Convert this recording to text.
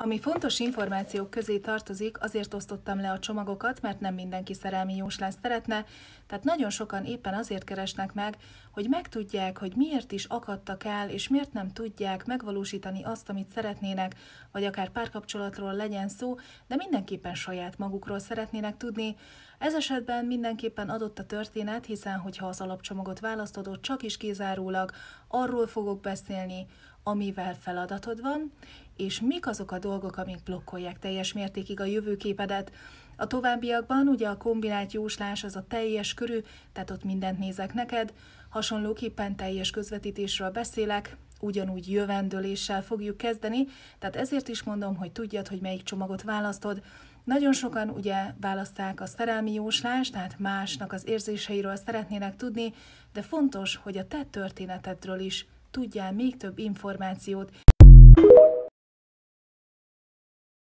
Ami fontos információk közé tartozik, azért osztottam le a csomagokat, mert nem mindenki szerelmi jóslás szeretne, tehát nagyon sokan éppen azért keresnek meg, hogy megtudják, hogy miért is akadtak el, és miért nem tudják megvalósítani azt, amit szeretnének, vagy akár párkapcsolatról legyen szó, de mindenképpen saját magukról szeretnének tudni. Ez esetben mindenképpen adott a történet, hiszen hogyha az alapcsomagot választod, csak is kizárólag arról fogok beszélni, amivel feladatod van, és mik azok a dolgok, amik blokkolják teljes mértékig a jövőképedet. A továbbiakban ugye a kombinált jóslás az a teljes körű, tehát ott mindent nézek neked, hasonlóképpen teljes közvetítésről beszélek, ugyanúgy jövendőléssel fogjuk kezdeni, tehát ezért is mondom, hogy tudjad, hogy melyik csomagot választod. Nagyon sokan ugye választák a szerelmi jóslást, tehát másnak az érzéseiről szeretnének tudni, de fontos, hogy a te történetedről is tudjál még több információt.